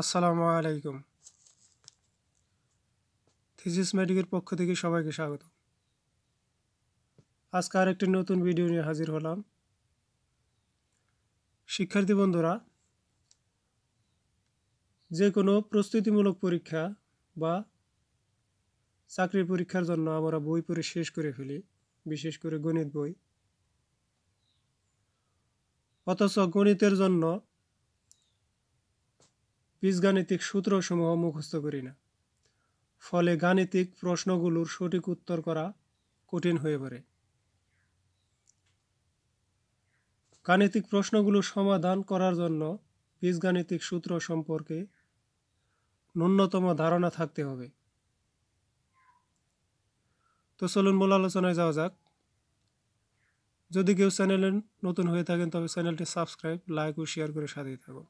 আসসালামু আলাইকুম থিজিস মেডিকের পক্ষ থেকে সবাইকে স্বাগত আজকে আরেকটি নতুন ভিডিও নিয়ে হাজির হলাম শিক্ষার্থী বন্ধুরা যে কোনো প্রস্তুতিমূলক পরীক্ষা বা চাকরির পরীক্ষার জন্য আমরা বই পড়ে শেষ করে ফেলি বিশেষ করে গণিত বই অথচ গণিতের জন্য বীজগাণিতিক সূত্রসমূহ মুখস্থ করি না ফলে গাণিতিক প্রশ্নগুলোর সঠিক উত্তর করা কঠিন হয়ে পড়ে গাণিতিক প্রশ্নগুলো সমাধান করার জন্য বীজগাণিতিক সূত্র সম্পর্কে ন্যূনতম ধারণা থাকতে হবে তো চলুন মূল আলোচনায় যাওয়া যাক যদি কেউ চ্যানেলে নতুন হয়ে থাকেন তবে চ্যানেলটি সাবস্ক্রাইব লাইক ও শেয়ার করে সাথেই থাকুন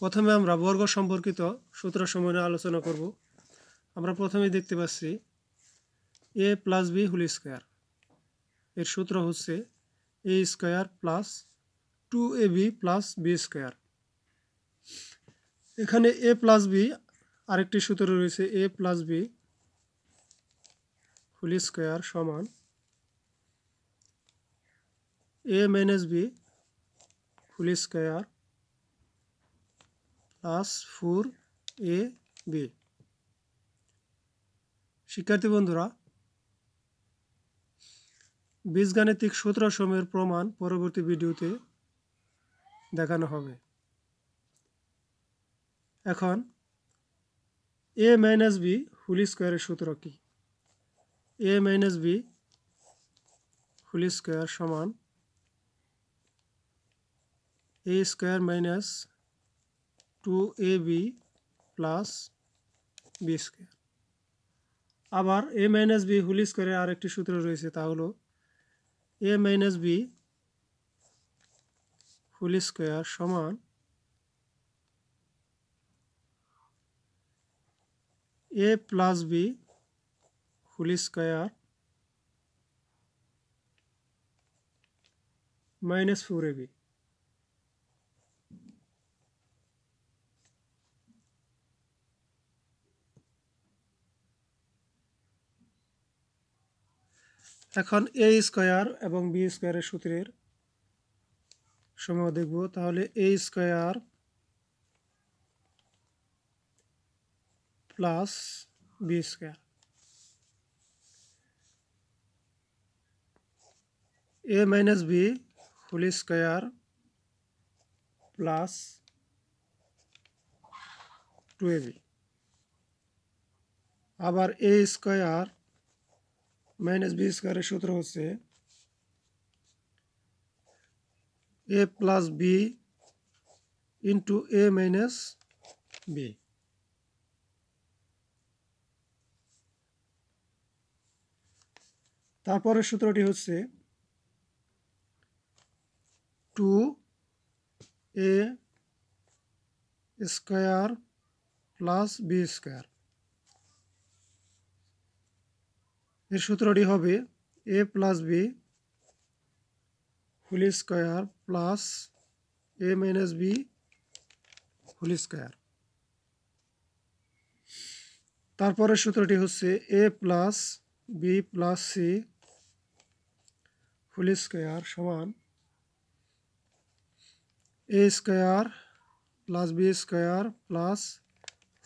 প্রথমে আমরা বর্গ সম্পর্কিত সূত্র সম্বন্ধে আলোচনা করব আমরা প্রথমে দেখতে পাচ্ছি a plus b whole square এর সূত্র হচ্ছে a square plus two a b plus b square এখানে এ প্লাস বি আরেকটি সূত্র রয়েছে a plus b whole square সমান a minus b full square plus four a b শিক্ষার্থী বন্ধুরা বীজগাণিতিক সূত্রসমূহের প্রমাণ পরবর্তী ভিডিওতে দেখানো হবে এখন এ মাইনাস বি হুলি স্কোয়ারের সূত্র কি a minus b whole square সমান a square minus two a b plus b square a minus b whole square और एक सूत्र रही है तो हलो a minus b whole square समान a plus b whole square minus four a b এখন a স্কয়ার এবং b স্কয়ারের সূত্রের সমীকরণ দেখবো তাহলে a square plus b square a - b whole square plus 2b আবার a স্কয়ার -b² এর সূত্র হচ্ছে a + b * a - b তারপরের সূত্রটি হচ্ছে 2 a² + b² এর সূত্রটি হবে a plus b whole square plus a minus b whole square তারপরের সূত্রটি হচ্ছে a plus b plus c whole square সমান a square plus b square plus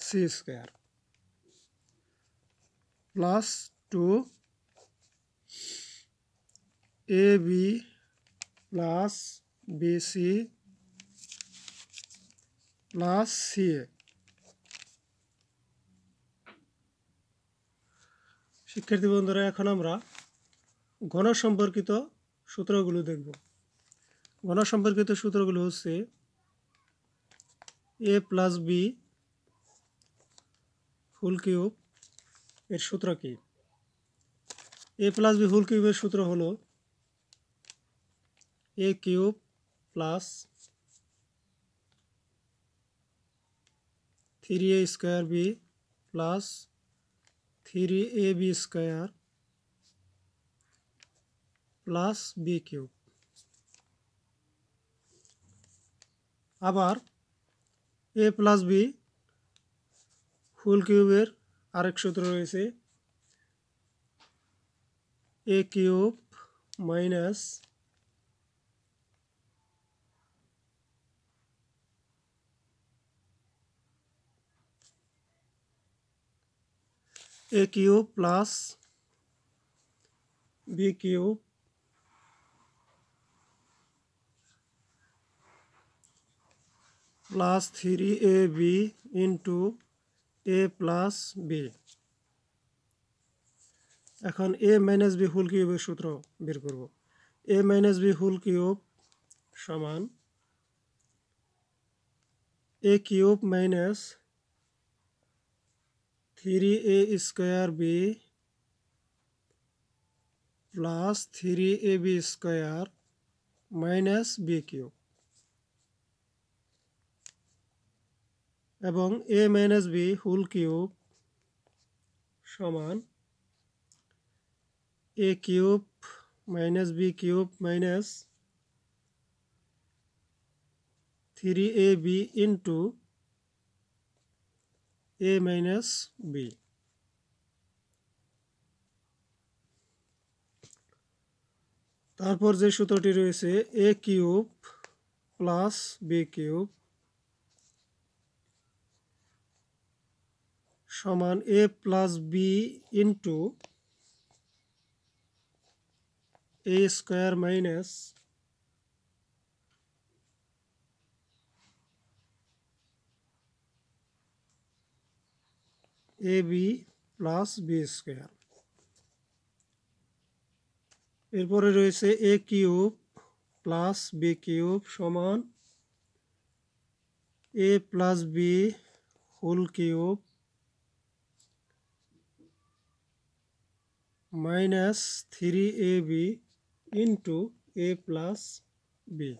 c square plus two a b plus b c plus c a শিক্ষার্থী বন্ধুরা এখন আমরা ঘন সম্পর্কিত সূত্রগুলো দেখব ঘন সম্পর্কিত সূত্রগুলো হচ্ছে a plus b full cube এর সূত্র কি এ প্লাস বি ফুল কিউবের সূত্র হলো a³ + 3a²b + 3ab² + b³ আবার a + b ^ 3 এর আরেক সূত্র রয়েছে a³ - a³ + b³ + 3ab * (a + b) এখন a - b হোল কিউব এর সূত্র বের করব a - b whole cube = a³ - 3a2b + 3ab2 - b3 এবং a - b হোল কিউব সমান a cube - b cube - 3ab * a minus b তারপর যে সূত্রটি রয়েছে a cube plus b cube সমান a plus b into a square minus a b plus b square এরপরে রয়েছে a cube plus b cube সমান a plus b whole cube minus three a b into a plus b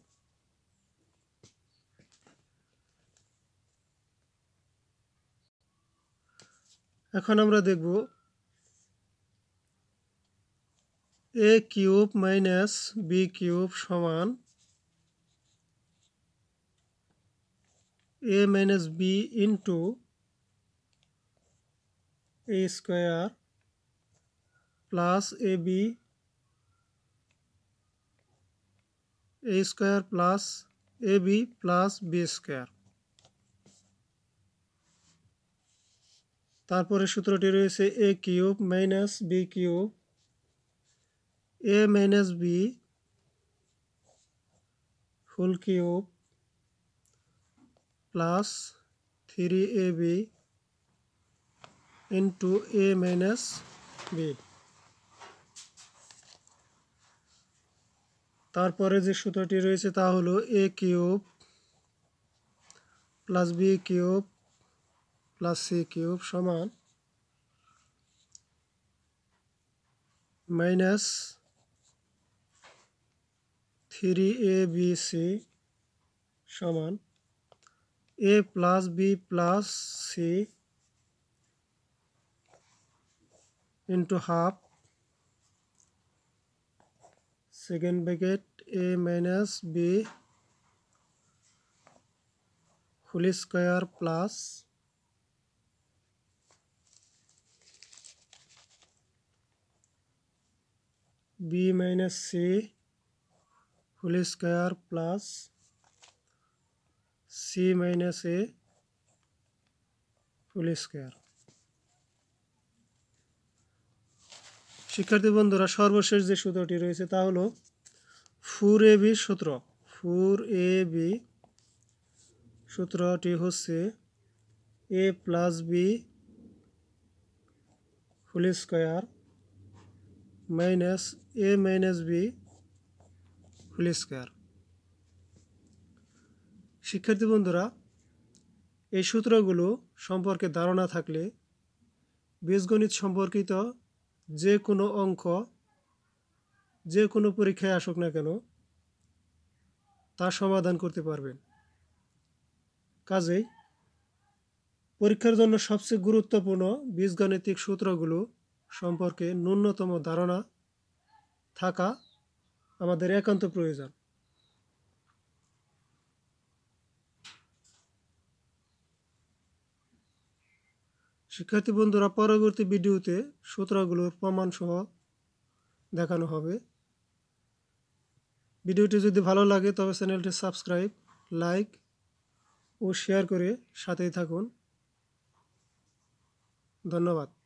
एन देख a cube minus b cube समान ए minus b into a square plus a b a square plus a b plus b square তারপরে সূত্রটি রয়েছে a cube minus b cube a minus b whole cube plus three a b into a minus b তারপরে যে সূত্রটি রয়েছে তা হলো a cube plus b cube plus c cube समान minus three a b c समान a plus b plus c into half second bracket a minus B Holi square plus b - c ^ 2 + c - a ^ 2 শিখরদে বন্ধুরা সর্বশেষ যে সূত্রটি রয়েছে তা হলো 4ab সূত্র 4ab সূত্রটি হচ্ছে a + b ^ 2 minus a minus b whole square শিক্ষার্থী বন্ধুরা এই সূত্রগুলো সম্পর্কে ধারণা থাকলে বীজগণিত সম্পর্কিত যে কোনো অঙ্ক যে কোনো পরীক্ষায় আসুক না কেন তা সমাধান করতে পারবেন কাজেই পরীক্ষার জন্য সবচেয়ে গুরুত্বপূর্ণ বীজগাণিতিক সূত্রগুলো সম্পর্কে ন্যূনতম ধারণা থাকা আমাদের একান্ত প্রয়োজন শিক্ষার্থী বন্ধুরা পরবর্তী ভিডিওতে সূত্রগুলোর প্রমাণসহ দেখানো হবে ভিডিওটি যদি ভালো লাগে তবে চ্যানেলটি সাবস্ক্রাইব লাইক ও শেয়ার করে সাথেই থাকুন ধন্যবাদ